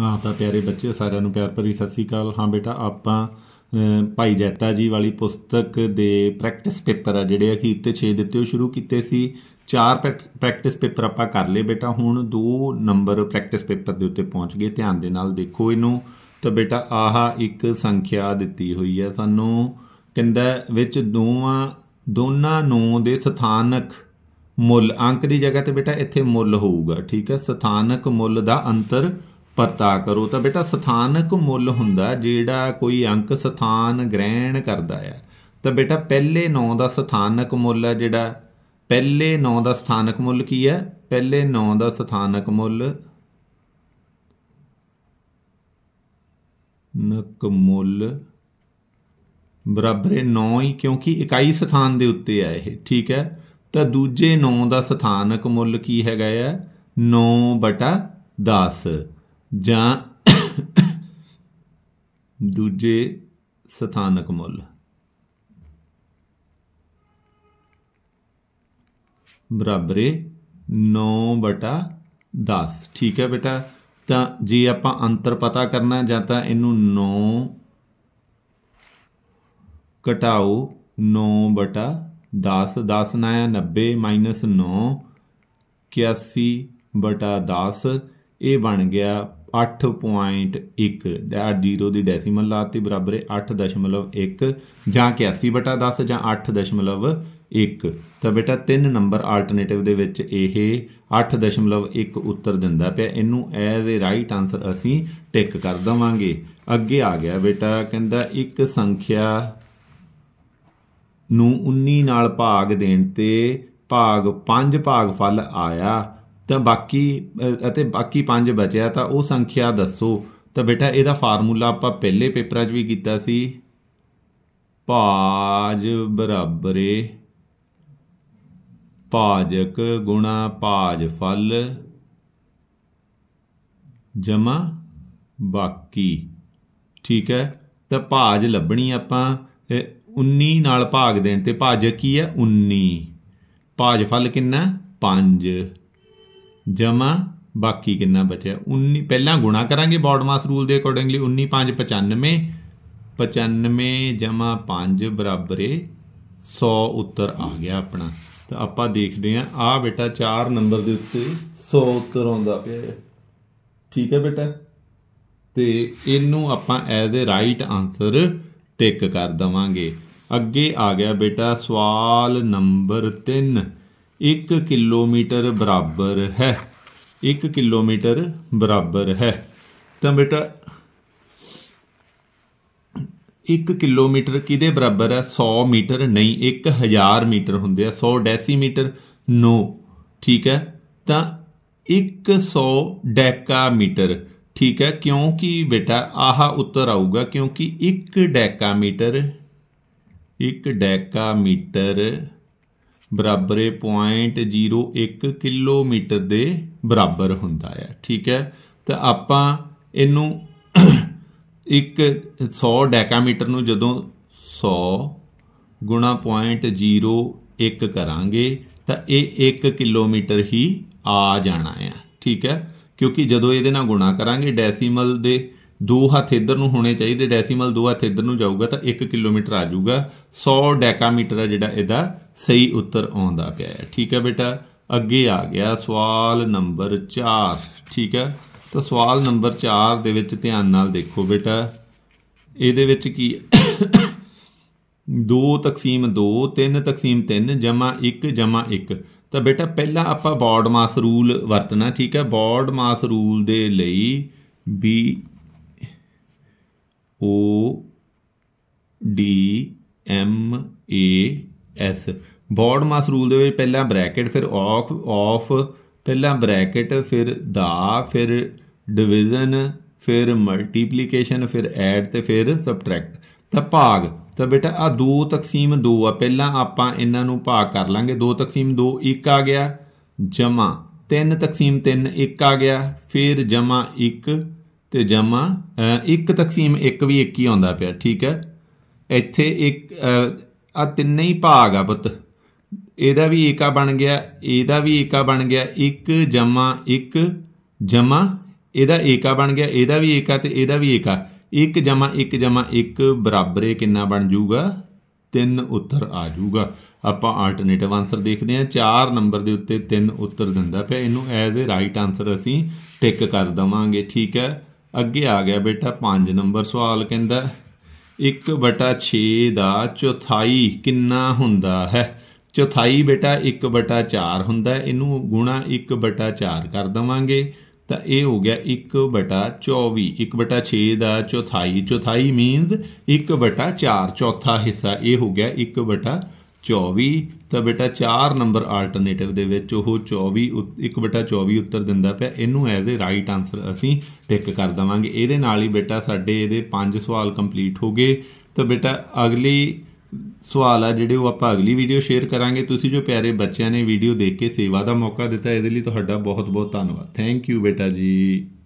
ਹਾਂ ਤਾਂ ਪਿਆਰੇ ਬੱਚਿਓ ਸਾਰਿਆਂ ਨੂੰ ਪਿਆਰ ਭਰੀ ਸਤਿ ਸ੍ਰੀ ਅਕਾਲ ਹਾਂ ਬੇਟਾ ਆਪਾਂ ਭਾਈ ਜੈਤਾ ਜੀ ਵਾਲੀ ਪੁਸਤਕ ਦੇ ਪ੍ਰੈਕਟਿਸ ਪੇਪਰ ਆ ਜਿਹੜੇ ਅਖੀਰ ਤੇ 6 ਦਿੱਤੇ ਉਹ ਸ਼ੁਰੂ ਕੀਤੇ ਸੀ ਚਾਰ ਪ੍ਰੈਕਟਿਸ ਪੇਪਰ ਆਪਾਂ ਕਰ ਲਏ ਬੇਟਾ ਹੁਣ ਦੋ ਨੰਬਰ ਪ੍ਰੈਕਟਿਸ ਪੇਪਰ ਦੇ ਉੱਤੇ ਪਹੁੰਚ ਗਏ ਧਿਆਨ ਦੇ ਨਾਲ ਦੇਖੋ ਇਹਨੂੰ ਤਾਂ ਬੇਟਾ ਆਹ ਇੱਕ ਸੰਖਿਆ ਦਿੱਤੀ ਹੋਈ ਹੈ ਸਾਨੂੰ ਕਹਿੰਦਾ ਵਿੱਚ ਦੋਵਾਂ ਦੋਨਾਂ ਨੂੰ ਦੇ ਸਥਾਨਕ ਮੁੱਲ ਅੰਕ ਦੀ ਜਗ੍ਹਾ ਤੇ ਬੇਟਾ ਇੱਥੇ ਮੁੱਲ ਹੋਊਗਾ ਠੀਕ ਹੈ ਸਥਾਨਕ ਮੁੱਲ ਦਾ ਅੰਤਰ ਪਤਾ ਕਰੋ ਤਾਂ ਬੇਟਾ ਸਥਾਨਕ ਮੁੱਲ ਹੁੰਦਾ ਜਿਹੜਾ ਕੋਈ ਅੰਕ ਸਥਾਨ ਗ੍ਰਹਿਣ ਕਰਦਾ ਹੈ ਤਾਂ ਬੇਟਾ ਪਹਿਲੇ 9 ਦਾ ਸਥਾਨਕ ਮੁੱਲ ਹੈ ਜਿਹੜਾ ਪਹਿਲੇ 9 ਦਾ ਸਥਾਨਕ ਮੁੱਲ ਕੀ ਹੈ ਪਹਿਲੇ 9 ਦਾ ਸਥਾਨਕ ਮੁੱਲ ਨਕ ਮੁੱਲ ਬਰਾਬਰ 9 ਹੀ ਕਿਉਂਕਿ ਇਕਾਈ ਸਥਾਨ ਦੇ ਉੱਤੇ ਆ ਇਹ ਠੀਕ ਹੈ ਤਾਂ ਦੂਜੇ 9 ਦਾ ਸਥਾਨਕ ਮੁੱਲ ਕੀ ਹੈਗਾ ਹੈ 9 10 ਜਾਂ ਦੂਜੇ ਸਥਾਨਕ ਮੁੱਲ ਬਰਾਬਰ 9/10 ਠੀਕ ਹੈ ਬੇਟਾ ਤਾਂ ਜੇ ਆਪਾਂ ਅੰਤਰ ਪਤਾ ਕਰਨਾ ਜਾਂ ਤਾਂ ਇਹਨੂੰ 9 ਘਟਾਓ 9/10 10 ਨਾ 90 9 81/10 ਇਹ ਬਣ ਗਿਆ 8.1 ਦਾ ਦੀ ਡੈਸੀਮਲ ਲਾਤੀ ਬਰਾਬਰ ਹੈ 8.1 ਜਾਂ 81 ਬਟਾ 10 ਜਾਂ 8.1 ਤਾਂ ਬੇਟਾ ਤਿੰਨ ਨੰਬਰ ਆਲਟਰਨੇਟਿਵ ਦੇ ਵਿੱਚ ਇਹ 8.1 ਉੱਤਰ ਦਿੰਦਾ ਪਿਆ ਇਹਨੂੰ ਐਜ਼ ਅ ਰਾਈਟ ਆਨਸਰ ਅਸੀਂ ਟਿਕ ਕਰ ਦਵਾਂਗੇ ਅੱਗੇ ਆ ਗਿਆ ਬੇਟਾ ਕਹਿੰਦਾ ਇੱਕ ਸੰਖਿਆ ਨੂੰ 19 ਨਾਲ ਭਾਗ ਦੇਣ ਤੇ ਭਾਗ 5 ਭਾਗਫਲ ਆਇਆ ਤਾਂ ਬਾਕੀ ਅਤੇ ਬਾਕੀ 5 ਬਚਿਆ ਤਾਂ ਉਹ ਸੰਖਿਆ ਦੱਸੋ ਤਾਂ ਬੇਟਾ ਇਹਦਾ ਫਾਰਮੂਲਾ ਆਪਾਂ ਪਹਿਲੇ ਪੇਪਰਾਂ 'ਚ ਵੀ ਕੀਤਾ ਸੀ ਭਾਜ ਬਰਾਬਰੇ ਭਾਜਕ ਗੁਣਾ ਭਾਜ ਫਲ ਜਮਾ ਬਾਕੀ ਠੀਕ ਹੈ ਤਾਂ ਭਾਜ ਲੱਭਣੀ ਆਪਾਂ 19 ਨਾਲ ਭਾਗ ਦੇਣ ਤੇ ਭਾਜਕ ਕੀ ਹੈ 19 ਭਾਜ ਫਲ ਕਿੰਨਾ 5 ਜਮਾ ਬਾਕੀ ਕਿੰਨਾ ਬਚਿਆ 19 ਪਹਿਲਾਂ ਗੁਣਾ ਕਰਾਂਗੇ ਬੋਰਡ ਮਾਸ ਰੂਲ ਦੇ ਅਕੋਰਡਿੰਗਲੀ 19 5 95 95 ਜਮਾ 5 ਬਰਾਬਰ 100 ਉੱਤਰ ਆ ਗਿਆ ਆਪਣਾ ਤਾਂ ਆਪਾਂ ਦੇਖਦੇ ਹਾਂ ਆ ਬੇਟਾ 4 ਨੰਬਰ ਦੇ ਉੱਤੇ 100 ਉੱਤਰ ਆਉਂਦਾ ਪਿਆ ਹੈ ਠੀਕ ਹੈ ਬੇਟਾ ਤੇ ਇਹਨੂੰ ਆਪਾਂ as a right answer tick ਕਰ ਦਵਾਂਗੇ ਅੱਗੇ ਆ ਗਿਆ ਬੇਟਾ ਸਵਾਲ ਨੰਬਰ 3 1 ਕਿਲੋਮੀਟਰ ਬਰਾਬਰ ਹੈ 1 ਕਿਲੋਮੀਟਰ ਬਰਾਬਰ ਹੈ ਤਾਂ ਬੇਟਾ 1 ਕਿਲੋਮੀਟਰ ਕਿਦੇ ਬਰਾਬਰ ਹੈ 100 ਮੀਟਰ ਨਹੀਂ 1000 ਮੀਟਰ ਹੁੰਦੇ ਆ 100 ਡੈਸੀਮੀਟਰ ਨੋ ਠੀਕ ਹੈ ਤਾਂ 100 ਡੈਕਾਮੀਟਰ ਠੀਕ ਹੈ ਕਿਉਂਕਿ ਬੇਟਾ ਆਹ ਉੱਤਰ ਆਊਗਾ ਕਿਉਂਕਿ 1 ਡੈਕਾਮੀਟਰ 1 ਡੈਕਾਮੀਟਰ ਬਰਾਬਰ 0.01 ਕਿਲੋਮੀਟਰ ਦੇ ਬਰਾਬਰ ਹੁੰਦਾ ਹੈ ਠੀਕ ਹੈ ਤਾਂ ਆਪਾਂ ਇਹਨੂੰ ਇੱਕ 100 ਡੈਕਾਮੀਟਰ ਨੂੰ ਜਦੋਂ 100 ਗੁਣਾ 0.01 ਕਰਾਂਗੇ ਤਾਂ ਇਹ 1 ਕਿਲੋਮੀਟਰ ਹੀ ਆ ਜਾਣਾ ਹੈ ਠੀਕ ਹੈ ਕਿਉਂਕਿ ਜਦੋਂ ਇਹਦੇ ਨਾਲ ਗੁਣਾ ਕਰਾਂਗੇ ਡੈਸੀਮਲ ਦੇ ਦੋ ਹੱਥ ਇੱਧਰ ਨੂੰ ਹੋਣੇ ਚਾਹੀਦੇ ਡੈਸੀਮਲ ਦੋ ਹੱਥ ਇੱਧਰ ਨੂੰ ਜਾਊਗਾ ਤਾਂ 1 ਕਿਲੋਮੀਟਰ ਆ ਜਾਊਗਾ 100 ਡੈਕਾਮੀਟਰ ਆ ਜਿਹੜਾ ਇਹਦਾ ਸਹੀ ਉੱਤਰ ਆਉਂਦਾ ਪਿਆ ਹੈ ਠੀਕ ਹੈ ਬੇਟਾ ਅੱਗੇ ਆ ਗਿਆ ਸਵਾਲ ਨੰਬਰ 4 ਠੀਕ ਹੈ ਤਾਂ ਸਵਾਲ ਨੰਬਰ 4 ਦੇ ਵਿੱਚ ਧਿਆਨ ਨਾਲ ਦੇਖੋ ਬੇਟਾ ਇਹਦੇ ਵਿੱਚ ਕੀ 2 ਤਕਸੀਮ 2 3 ਤਕਸੀਮ 3 ਜਮਾ 1 ਜਮਾ 1 ਤਾਂ ਬੇਟਾ ਪਹਿਲਾਂ ਆਪਾਂ ਬੋਰਡ ਮਾਸ ਰੂਲ ਵਰਤਣਾ ਠੀਕ ਹੈ ਬੋਰਡ ਮਾਸ ਰੂਲ ਦੇ ਲਈ b O D M A S BODMAS rule ਦੇ ਵਿੱਚ ਪਹਿਲਾਂ ਬ੍ਰੈਕਟ ਫਿਰ ਆਫ ਆਫ ਪਹਿਲਾਂ ਬ੍ਰੈਕਟ ਫਿਰ ਦਾ ਫਿਰ ਡਿਵੀਜ਼ਨ ਫਿਰ ਮਲਟੀਪਲੀਕੇਸ਼ਨ ਫਿਰ ਐਡ ਤੇ ਫਿਰ ਸਬਟ੍ਰੈਕਟ ਤਾਂ ਭਾਗ ਤਾਂ ਬੇਟਾ ਆ 2 ਤਕਸੀਮ 2 ਆ ਪਹਿਲਾਂ ਆਪਾਂ ਇਹਨਾਂ ਨੂੰ ਭਾਗ ਕਰ ਲਾਂਗੇ 2 ਤਕਸੀਮ 2 1 ਆ ਗਿਆ ਜਮਾ 3 ਤਕਸੀਮ 3 1 ਆ ਗਿਆ ਫਿਰ ਜਮਾ 1 ਤੇ ਜਮਾ 1 ਤਕਸੀਮ 1 ਵੀ 1 ਹੀ ਆਉਂਦਾ ਪਿਆ ਠੀਕ ਹੈ ਇੱਥੇ ਇੱਕ ਆ ਤਿੰਨੇ ਹੀ ਭਾਗ ਆ ਪੁੱਤ ਇਹਦਾ ਵੀ ਆ ਬਣ ਗਿਆ ਇਹਦਾ ਵੀ ਆ ਬਣ ਗਿਆ 1 ਜਮਾ 1 ਜਮਾ ਇਹਦਾ ਆ ਬਣ ਗਿਆ ਇਹਦਾ ਵੀ ਆ ਤੇ ਇਹਦਾ ਵੀ ਆ 1 ਜਮਾ 1 ਜਮਾ 1 ਬਰਾਬਰ ਇਹ ਕਿੰਨਾ ਬਣ ਜਾਊਗਾ 3 ਉੱਤਰ ਆ ਜਾਊਗਾ ਆਪਾਂ ਆਲਟਰਨੇਟਿਵ ਆਨਸਰ ਦੇਖਦੇ ਹਾਂ 4 ਨੰਬਰ ਦੇ ਉੱਤੇ 3 ਉੱਤਰ ਦਿੰਦਾ ਪਿਆ ਇਹਨੂੰ ਐਜ਼ ਅ ਰਾਈਟ ਆਨਸਰ ਅਸੀਂ ਟਿਕ ਕਰ ਦਵਾਂਗੇ ਠੀਕ ਹੈ ਅੱਗੇ ਆ ਗਿਆ ਬੇਟਾ 5 ਨੰਬਰ ਸਵਾਲ ਕਹਿੰਦਾ 1/6 ਦਾ ਚੌਥਾਈ ਕਿੰਨਾ ਹੁੰਦਾ ਹੈ ਚੌਥਾਈ ਬੇਟਾ 1/4 ਹੁੰਦਾ ਇਹਨੂੰ ਗੁਣਾ 1/4 ਕਰ ਦਵਾਂਗੇ ਤਾਂ ਇਹ ਹੋ ਗਿਆ 1/24 1/6 ਦਾ ਚੌਥਾਈ ਚੌਥਾਈ ਮੀਨਸ 1/4 ਚੌਥਾ ਹਿੱਸਾ ਇਹ ਹੋ ਗਿਆ 1/4 24 ਤਾਂ ਬੇਟਾ 4 ਨੰਬਰ ਆਲਟਰਨੇਟਿਵ ਦੇ ਵਿੱਚ ਉਹ 24 1/24 ਉੱਤਰ ਦਿੰਦਾ ਪਿਆ ਇਹਨੂੰ ਐਜ਼ ਅ ਰਾਈਟ ਆਨਸਰ ਅਸੀਂ ਟਿਕ ਕਰ ਦਵਾਂਗੇ ਇਹਦੇ ਨਾਲ ਹੀ ਬੇਟਾ ਸਾਡੇ ਇਹਦੇ 5 ਸਵਾਲ ਕੰਪਲੀਟ ਹੋ ਗਏ ਤਾਂ ਬੇਟਾ ਅਗਲੀ ਸਵਾਲ ਆ ਜਿਹੜੇ ਉਹ ਆਪਾਂ ਅਗਲੀ ਵੀਡੀਓ ਸ਼ੇਅਰ ਕਰਾਂਗੇ ਤੁਸੀਂ ਜੋ ਪਿਆਰੇ ਬੱਚਿਆਂ ਨੇ ਵੀਡੀਓ ਦੇਖ ਕੇ ਸੇਵਾ ਦਾ ਮੌਕਾ ਦਿੱਤਾ ਇਹਦੇ ਲਈ ਤੁਹਾਡਾ ਬਹੁਤ ਬਹੁਤ ਧੰਨਵਾਦ ਥੈਂਕ ਯੂ ਬੇਟਾ ਜੀ